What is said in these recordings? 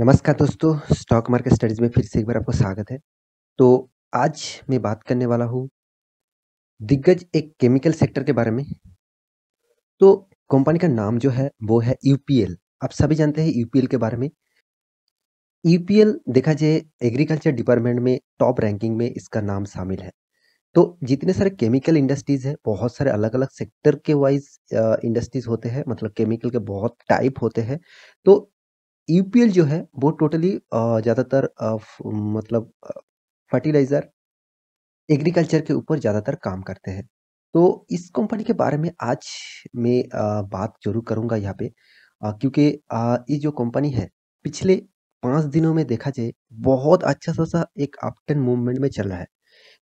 नमस्कार दोस्तों stock market studies में फिर से एक बार आपको स्वागत है तो आज मैं बात करने वाला हूँ दिग्गज एक केमिकल सेक्टर के बारे में तो कंपनी का नाम जो है वो है यूपीएल आप सभी जानते हैं यूपीएल के बारे में यूपीएल देखा जाए एग्रीकल्चर डिपार्टमेंट में टॉप रैंकिंग में इसका नाम शामिल है तो जितने सारे केमिकल इंडस्ट्रीज है बहुत सारे अलग अलग सेक्टर के वाइज इंडस्ट्रीज होते हैं मतलब केमिकल के बहुत टाइप होते हैं तो यूपीएल e जो है वो टोटली ज़्यादातर मतलब फर्टिलाइज़र एग्रीकल्चर के ऊपर ज़्यादातर काम करते हैं तो इस कंपनी के बारे में आज मैं बात ज़रूर करूंगा यहाँ पे क्योंकि ये जो कंपनी है पिछले पाँच दिनों में देखा जाए बहुत अच्छा सा एक अप मूवमेंट में चल रहा है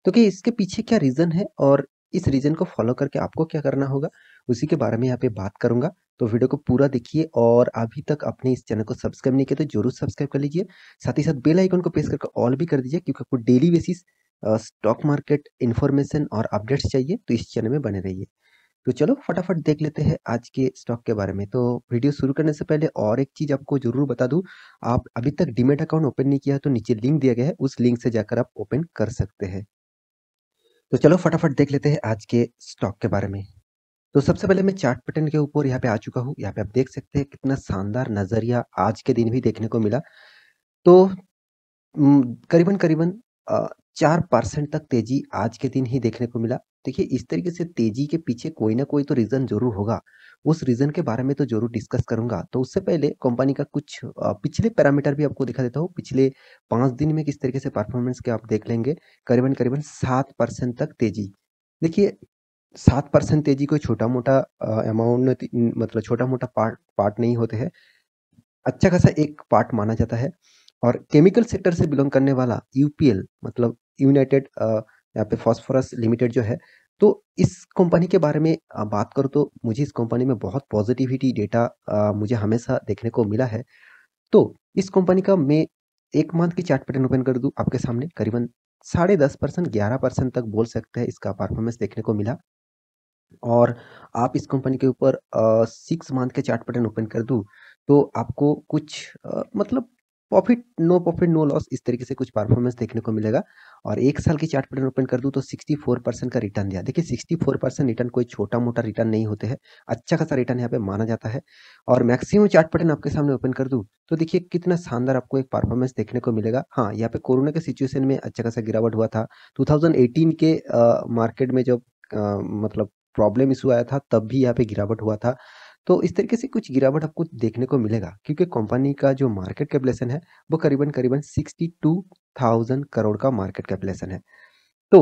तो क्या इसके पीछे क्या रीज़न है और इस रीजन को फॉलो करके आपको क्या करना होगा उसी के बारे में यहाँ पे बात करूंगा तो वीडियो को पूरा देखिए और अभी तक आपने इस चैनल को सब्सक्राइब नहीं किया तो जरूर सब्सक्राइब कर लीजिए साथ ही साथ बेल आइकन को प्रेस करके ऑल भी कर दीजिए क्योंकि आपको daily basis stock market information और अपडेट्स चाहिए तो इस चैनल में बने रहिए तो चलो फटाफट देख लेते हैं आज के स्टॉक के बारे में तो वीडियो शुरू करने से पहले और एक चीज़ आपको जरूर बता दूं आप अभी तक डिमेट अकाउंट ओपन नहीं किया तो नीचे लिंक दिया गया है उस लिंक से जाकर आप ओपन कर सकते हैं तो चलो फटाफट देख लेते हैं आज के स्टॉक के बारे में तो सबसे पहले मैं चार्ट पैटर्न के ऊपर यहाँ पे आ चुका हूँ यहाँ पे आप देख सकते हैं कितना शानदार नजरिया आज के दिन भी देखने को मिला तो हम्म, करीबन करीबन चार परसेंट तक तेजी आज के दिन ही देखने को मिला देखिए इस तरीके से तेजी के पीछे कोई ना कोई तो रीज़न जरूर होगा उस रीज़न के बारे में तो जरूर डिस्कस करूंगा तो उससे पहले कंपनी का कुछ पिछले पैरामीटर भी आपको दिखा देता हूँ पिछले पाँच दिन में किस तरीके से परफॉर्मेंस के आप देख लेंगे करीबन करीबन सात परसेंट तक तेजी देखिए सात परसेंट तेजी कोई छोटा मोटा अमाउंट मतलब छोटा मोटा पार्ट पार्ट नहीं होते हैं अच्छा खासा एक पार्ट माना जाता है और केमिकल सेक्टर से बिलोंग करने वाला यूपीएल मतलब यूनाइटेड यहाँ पे फॉस्फोरस लिमिटेड जो है तो इस कंपनी के बारे में बात करूँ तो मुझे इस कंपनी में बहुत पॉजिटिविटी डेटा मुझे हमेशा देखने को मिला है तो इस कंपनी का मैं एक मंथ की चार्ट पैटर्न ओपन कर दूँ आपके सामने करीबन साढ़े दस परसेंट ग्यारह परसेंट तक बोल सकते हैं इसका परफॉर्मेंस देखने को मिला और आप इस कंपनी के ऊपर सिक्स मंथ के चार्ट पैटर्न ओपन कर दूँ तो आपको कुछ आ, मतलब profit no profit no loss इस तरीके से कुछ परफॉर्मेंस देखने को मिलेगा और एक साल की चार्ट पैटर्न ओपन कर दूँ तो 64 परसेंट का रिटर्न दिया देखिए 64 परसेंट रिटर्न कोई छोटा मोटा रिटर्न नहीं होते हैं अच्छा खासा रिटर्न यहाँ पे माना जाता है और मैक्सिमम चार्ट पैटर्न आपके सामने ओपन कर दूँ तो देखिए कितना शानदार आपको एक परफॉर्मेंस देखने को मिलेगा हाँ यहाँ पे कोरोना के सिचुएशन में अच्छा खासा गिरावट हुआ था टू के मार्केट में जब मतलब प्रॉब्लम इशू आया था तब भी यहाँ पे गिरावट हुआ था तो इस तरीके से कुछ गिरावट आपको देखने को मिलेगा क्योंकि कंपनी का जो मार्केट कैपलेसन है वो करीबन करीबन सिक्सटी टू थाउजेंड करोड़ का मार्केट कैपलेसन है तो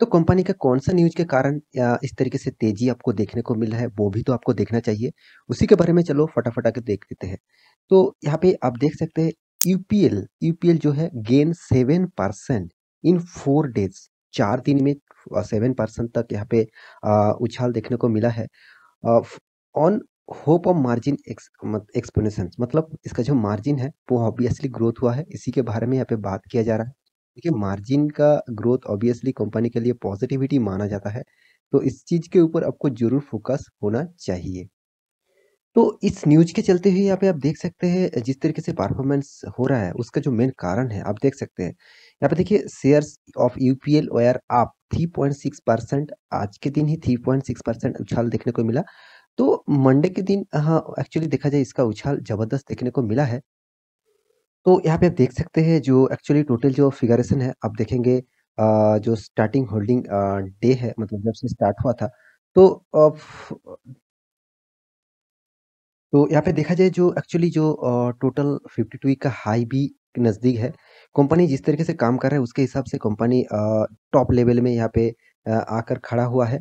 तो कंपनी का कौन सा न्यूज के कारण इस तरीके से तेजी आपको देखने को मिल रहा है वो भी तो आपको देखना चाहिए उसी के बारे में चलो फटाफट के देख लेते हैं तो यहाँ पे आप देख सकते हैं यूपीएल यूपीएल जो है gain seven percent in four days चार दिन में सेवन परसेंट तक यहाँ पे उछाल देखने को मिला है on hope of margin explanation मतलब इसका जो मार्जिन है वो ऑब्वियसली ग्रोथ हुआ है इसी के बारे में यहाँ पे बात किया जा रहा है देखिए मार्जिन का ग्रोथ ऑब्वियसली कंपनी के लिए पॉजिटिविटी माना जाता है तो इस चीज़ के ऊपर आपको जरूर फोकस होना चाहिए तो इस न्यूज के चलते हुए यहाँ पे आप देख सकते हैं जिस तरीके से परफॉर्मेंस हो रहा है उसका जो मेन कारण है आप देख सकते हैं यहाँ पे देखिए शेयर्स ऑफ यूपीएल वेयर आप 3.6 परसेंट आज के दिन ही 3.6 परसेंट उछाल देखने को मिला तो मंडे के दिन हाँ एक्चुअली देखा जाए इसका उछाल जबरदस्त देखने को मिला है तो यहाँ पे आप देख सकते हैं जो एक्चुअली टोटल जो फिगरेशन है आप देखेंगे आ, जो स्टार्टिंग होल्डिंग डे है मतलब जब से स्टार्ट हुआ था तो आ, तो यहाँ पे देखा जाए जो एक्चुअली जो टोटल फिफ्टी टू का हाई भी नज़दीक है कंपनी जिस तरीके से काम कर रहा है उसके हिसाब से कंपनी टॉप लेवल में यहाँ पे आकर खड़ा हुआ है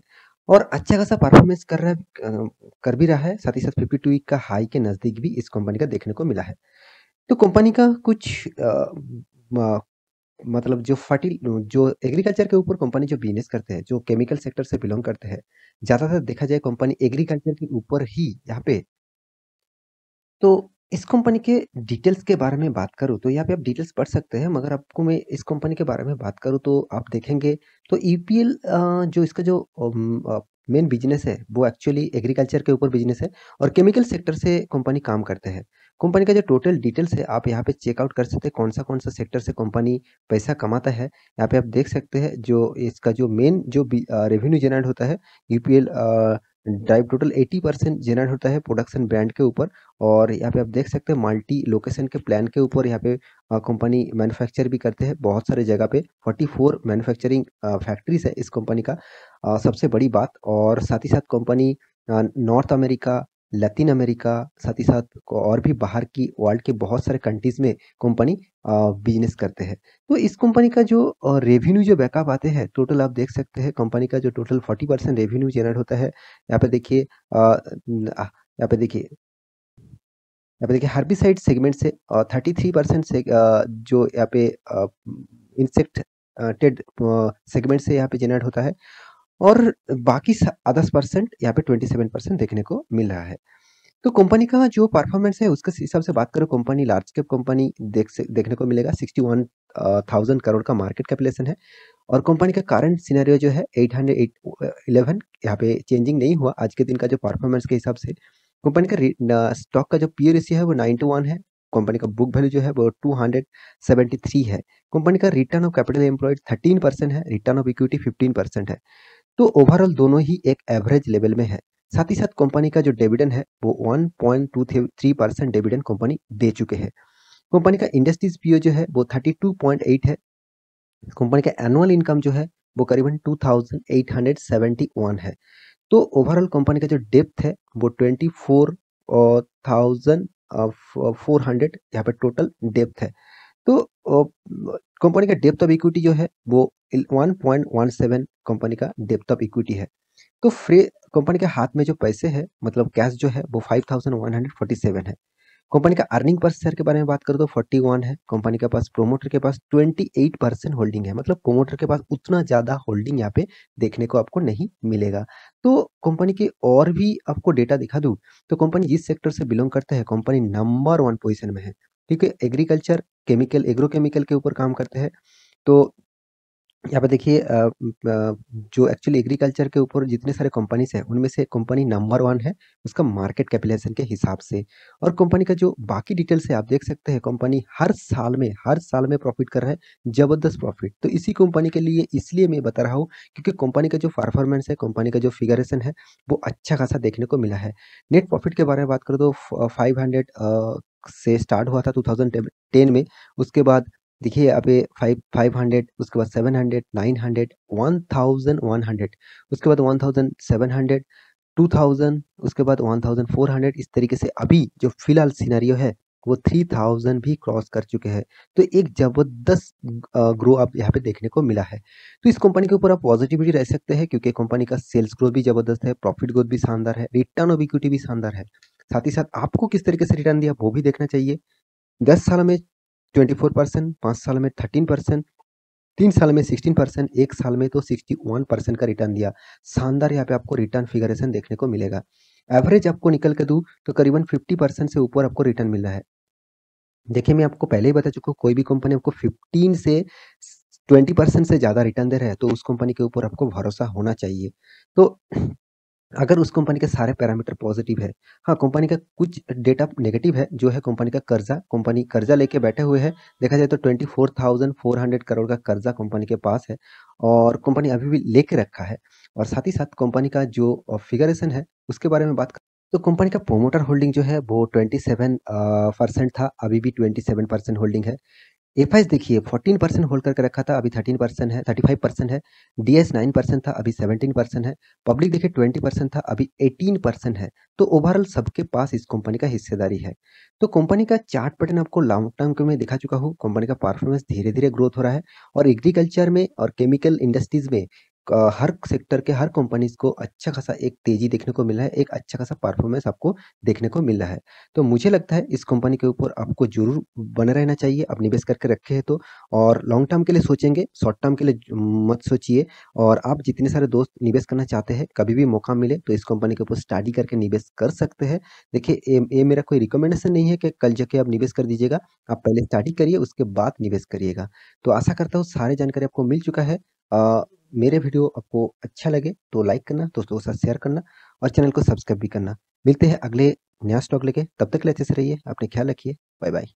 और अच्छा खासा परफॉर्मेंस कर रहा है कर भी रहा है साथ ही साथ फिफ्टी टू वीक का हाई के नज़दीक भी इस कंपनी का देखने को मिला है तो कंपनी का कुछ आ, आ, मतलब जो फर्टिल जो एग्रीकल्चर के ऊपर कंपनी जो बिजनेस करते हैं जो केमिकल सेक्टर से बिलोंग करते हैं ज़्यादातर देखा जाए कंपनी एग्रीकल्चर के ऊपर ही यहाँ पे तो इस कंपनी के डिटेल्स के बारे में बात करूँ तो यहाँ पे आप डिटेल्स पढ़ सकते हैं मगर आपको मैं इस कंपनी के बारे में बात करूँ तो आप देखेंगे तो ई e जो इसका जो मेन बिजनेस है वो एक्चुअली एग्रीकल्चर के ऊपर बिजनेस है और केमिकल सेक्टर से कंपनी काम करते हैं कंपनी का जो टोटल डिटेल्स है आप यहाँ पे चेकआउट कर सकते हैं कौन सा कौन सा सेक्टर से कंपनी पैसा कमाता है यहाँ पे आप देख सकते हैं जो इसका जो मेन जो रेवेन्यू जनरेट होता है UPL e drive total 80 percent generate होता है प्रोडक्शन ब्रांड के ऊपर और यहाँ पे आप देख सकते हैं मल्टी लोकेशन के प्लान के ऊपर यहाँ पे कंपनी मैन्युफैक्चर भी करते हैं बहुत सारे जगह पे 44 मैन्युफैक्चरिंग फैक्ट्रीज है इस कंपनी का आ, सबसे बड़ी बात और साथ ही साथ company North America Latin America साथ ही साथ और भी बाहर की वर्ल्ड के बहुत सारे कंट्रीज़ में कंपनी बिजनेस करते हैं तो इस कंपनी का जो रेवेन्यू जो बैकअप आते हैं टोटल आप देख सकते हैं कंपनी का जो total forty percent revenue generate होता है यहाँ पे देखिए यहाँ पे देखिए यहाँ पे देखिए हर्बिसाइड सेगमेंट से थर्टी थ्री परसेंट से जो यहाँ पे इंसेक्ट टेड सेगमेंट से यहाँ पे जेनरेट होता है और बाकी दस परसेंट यहाँ पे ट्वेंटी सेवन परसेंट देखने को मिल रहा है तो कंपनी का जो परफॉर्मेंस है उसके हिसाब से बात करो कंपनी लार्ज कैप कंपनी देख से देखने को मिलेगा सिक्सटी वन थाउजेंड करोड़ का मार्केट कैपिलेशन है और कंपनी का करंट सिनेरियो जो है एट हंड्रेड एट इलेवन यहाँ पे चेंजिंग नहीं हुआ आज के दिन का जो परफॉर्मेंस के हिसाब से कंपनी का स्टॉक का जो पी रेशियो है वो नाइन टू वन है कंपनी का बुक वैल्यू जो है वो 273 है कंपनी का return of capital employed 13 percent है रिटर्न ऑफ इक्विटी 15 परसेंट है तो ओवरऑल दोनों ही एक एवरेज लेवल में है साथ ही साथ कंपनी का जो डिविडेंड है वो 1.23 परसेंट डिविडेंड कंपनी दे चुके हैं कंपनी का इंडस्ट्रीज पीओ जो है वो 32.8 है कंपनी का एनुअल इनकम जो है वो करीबन 2871 है तो ओवरऑल कंपनी का जो डेप्थ है वो 24,400 uh, यहाँ पर टोटल डेप्थ है तो uh, कंपनी का डेप्थ ऑफ इक्विटी जो है वो 1.17 कंपनी का डेप्थ ऑफ इक्विटी है तो फ्री कंपनी के हाथ में जो पैसे है मतलब कैश जो है वो 5147 है कंपनी का अर्निंग पर शेयर के बारे में बात करो तो 41 है कंपनी के पास प्रोमोटर के पास 28 परसेंट होल्डिंग है मतलब प्रोमोटर के पास उतना ज़्यादा होल्डिंग यहाँ पे देखने को आपको नहीं मिलेगा तो कंपनी के और भी आपको डेटा दिखा दूँ तो कंपनी जिस सेक्टर से बिलोंग करते हैं कंपनी नंबर वन पोजिशन में है क्योंकि एग्रीकल्चर केमिकल एग्रोकेमिकल के ऊपर काम करते हैं तो यहाँ पर देखिए जो एक्चुअली एग्रीकल्चर के ऊपर जितने सारे कंपनीज हैं उनमें से कंपनी नंबर वन है उसका मार्केट कैपिटलाइजेशन के हिसाब से और कंपनी का जो बाकी डिटेल्स है आप देख सकते हैं कंपनी हर साल में हर साल में प्रॉफिट कर रहा है जबरदस्त प्रॉफिट तो इसी कंपनी के लिए इसलिए मैं बता रहा हूँ क्योंकि कंपनी का जो परफॉर्मेंस है कंपनी का जो फिगरेशन है वो अच्छा खासा देखने को मिला है नेट प्रॉफिट के बारे में बात करो तो फाइव हंड्रेड से स्टार्ट हुआ था 2010 में उसके बाद देखिए यहाँ पे फाइव फाइव हंड्रेड उसके बाद seven hundred nine hundred one thousand one hundred उसके बाद one thousand seven hundred two thousand उसके बाद वन थाउजेंड फोर हंड्रेड इस तरीके से अभी जो फिलहाल सिनेरियो है वो थ्री थाउजेंड भी क्रॉस कर चुके हैं तो एक जबरदस्त ग्रो आप यहाँ पे देखने को मिला है तो इस कंपनी के ऊपर आप पॉजिटिविटी रह सकते हैं क्योंकि कंपनी का सेल्स ग्रोथ भी जबरदस्त है प्रॉफिट ग्रोथ भी शानदार है रिटर्न ऑफ इक्विटी भी शानदार है साथ ही साथ आपको किस तरीके से रिटर्न दिया वो भी देखना चाहिए दस साल में ट्वेंटी फोर परसेंट पाँच साल में थर्टीन परसेंट तीन साल में सिक्सटीन परसेंट एक साल में तो सिक्सटी वन परसेंट का रिटर्न दिया शानदार यहाँ पे आपको रिटर्न फिगरेशन देखने को मिलेगा एवरेज आपको निकल के दूँ तो करीबन फिफ्टी परसेंट से ऊपर आपको रिटर्न मिल रहा है देखिए मैं आपको पहले ही बता चुका हूँ कोई भी कंपनी आपको फिफ्टीन से ट्वेंटी परसेंट से ज़्यादा रिटर्न दे रहा है तो उस कंपनी के ऊपर आपको भरोसा होना चाहिए तो अगर उस कंपनी के सारे पैरामीटर पॉजिटिव है हाँ कंपनी का कुछ डेटा नेगेटिव है जो है कंपनी का कर्जा कंपनी कर्जा लेके बैठे हुए है देखा जाए तो twenty four thousand four hundred crore का कर्जा कंपनी के पास है और कंपनी अभी भी लेके रखा है और साथ ही साथ कंपनी का जो फिगरेशन है उसके बारे में बात कर तो कंपनी का प्रोमोटर होल्डिंग जो है वो ट्वेंटी परसेंट था अभी भी ट्वेंटी परसेंट होल्डिंग है एफ देखिए 14 परसेंट होल्ड करके रखा था अभी 13 परसेंट है 35 परसेंट है डी एस नाइन परसेंट था अभी 17 परसेंट है पब्लिक देखिए 20 परसेंट था अभी 18 परसेंट है तो ओवरऑल सबके पास इस कंपनी का हिस्सेदारी है तो कंपनी का चार्ट पैटर्न आपको लॉन्ग टर्म के में दिखा चुका हूँ कंपनी का परफॉर्मेंस धीरे धीरे ग्रोथ हो रहा है और एग्रीकल्चर में और केमिकल इंडस्ट्रीज में हर सेक्टर के हर कंपनीज को अच्छा खासा एक तेजी देखने को मिला है एक अच्छा खासा परफॉर्मेंस आपको देखने को मिल रहा है तो मुझे लगता है इस कंपनी के ऊपर आपको जरूर बने रहना चाहिए आप निवेश करके रखे हैं तो और लॉन्ग टर्म के लिए सोचेंगे शॉर्ट टर्म के लिए मत सोचिए और आप जितने सारे दोस्त निवेश करना चाहते हैं कभी भी मौका मिले तो इस कंपनी के ऊपर स्टडी करके निवेश कर सकते हैं देखिए ये मेरा कोई रिकमेंडेशन नहीं है कि कल जाके आप निवेश कर दीजिएगा आप पहले स्टडी करिए उसके बाद निवेश करिएगा तो आशा करता हूँ सारी जानकारी आपको मिल चुका है आ, मेरे वीडियो आपको अच्छा लगे तो लाइक करना दोस्तों के साथ शेयर करना और चैनल को सब्सक्राइब भी करना मिलते हैं अगले नया स्टॉक लेके तब तक लेते अच्छे से रहिए अपने ख्याल रखिए बाय बाय